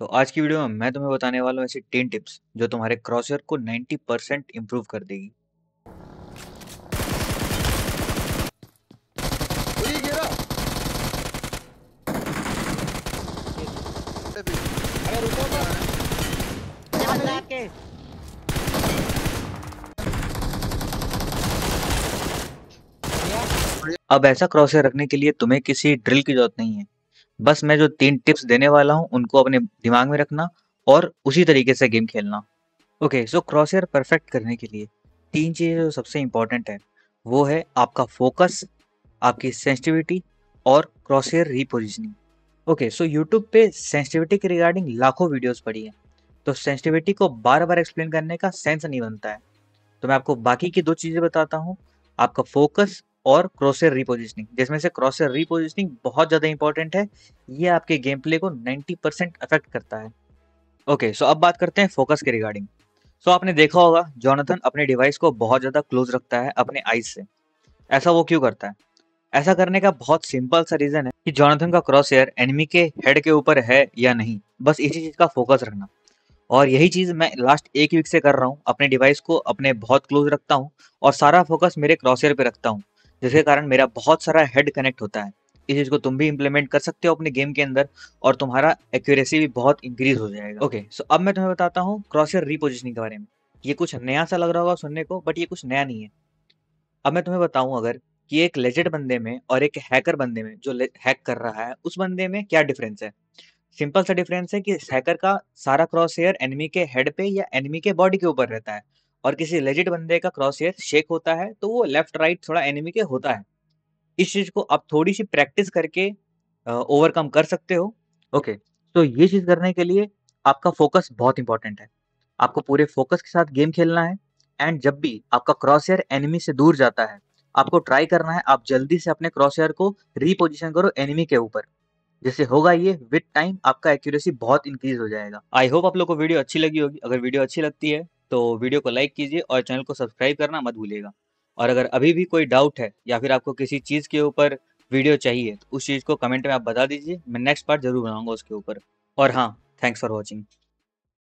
तो आज की वीडियो में मैं तुम्हें बताने वाला हूँ ऐसी टेन टिप्स जो तुम्हारे क्रॉसर को 90 परसेंट इम्प्रूव कर देगी अब ऐसा क्रॉसर रखने के लिए तुम्हें किसी ड्रिल की जरूरत नहीं है बस मैं जो तीन टिप्स देने वाला हूँ उनको अपने दिमाग में रखना और उसी तरीके से गेम खेलना okay so crosshair perfect करने के लिए तीन चीज़ें जो सबसे इंपॉर्टेंट है वो है आपका फोकस आपकी सेंसिटिविटी और crosshair repositioning okay so YouTube पे सेंसिटिविटी के रिगार्डिंग लाखों वीडियोस पड़ी हैं तो सेंसिटिविटी को बार बार एक्सप्लेन करने का सेंस नहीं बनता है तो मैं आपको बाकी की दो चीज़ें बताता हूँ आपका फोकस और क्रॉसर रिपोजिशनिंग जिसमें से क्रॉसर रिपोजिशनिंग बहुत ज़्यादा इंपॉर्टेंट है ये आपके गेम प्ले को 90 परसेंट अफेक्ट करता है ओके okay, सो so अब बात करते हैं फोकस के रिगार्डिंग सो so आपने देखा होगा जॉनथन अपने डिवाइस को बहुत ज़्यादा क्लोज रखता है अपने आइज से ऐसा वो क्यों करता है ऐसा करने का बहुत सिंपल सा रीज़न है कि जॉनथन का क्रॉस एयर एनिमी के हेड के ऊपर है या नहीं बस इसी चीज़ का फोकस रखना और यही चीज़ मैं लास्ट एक वीक से कर रहा हूँ अपने डिवाइस को अपने बहुत क्लोज रखता हूँ और सारा फोकस मेरे क्रॉस एयर पर रखता हूँ जिसके कारण मेरा बहुत सारा हेड कनेक्ट होता है इस चीज़ को तुम भी इम्प्लीमेंट कर सकते हो अपने गेम के अंदर और तुम्हारा एक्यूरेसी भी बहुत इंक्रीज हो जाएगा ओके सो अब मैं तुम्हें बताता हूँ क्रॉसर रिपोजिशनिंग के बारे में ये कुछ नया सा लग रहा होगा सुनने को बट ये कुछ नया नहीं है अब मैं तुम्हें बताऊँ अगर कि एक लेजेड बंदे में और एक हैकर बंदे में जो हैक कर रहा है उस बंदे में क्या डिफरेंस है सिंपल सा डिफरेंस है कि हैकर का सारा क्रॉस हेयर एनिमी के हेड पे या एनिमी के बॉडी के ऊपर रहता है और किसी लेजिट बंदे का क्रॉस हेयर शेक होता है तो वो लेफ्ट राइट थोड़ा एनिमी के होता है इस चीज़ को आप थोड़ी सी प्रैक्टिस करके ओवरकम कर सकते हो ओके तो ये चीज़ करने के लिए आपका फोकस बहुत इंपॉर्टेंट है आपको पूरे फोकस के साथ गेम खेलना है एंड जब भी आपका क्रॉस हेयर एनिमी से दूर जाता है आपको ट्राई करना है आप जल्दी से अपने क्रॉस हेयर को रिपोजिशन करो एनिमी के ऊपर जैसे होगा ये विद टाइम आपका एक्यूरेसी बहुत इंक्रीज हो जाएगा आई होप आप लोग को वीडियो अच्छी लगी होगी अगर वीडियो अच्छी लगती है तो वीडियो को लाइक कीजिए और चैनल को सब्सक्राइब करना मत भूलिएगा और अगर अभी भी कोई डाउट है या फिर आपको किसी चीज़ के ऊपर वीडियो चाहिए तो उस चीज़ को कमेंट में आप बता दीजिए मैं नेक्स्ट पार्ट जरूर बनाऊंगा उसके ऊपर और हाँ थैंक्स फॉर वॉचिंग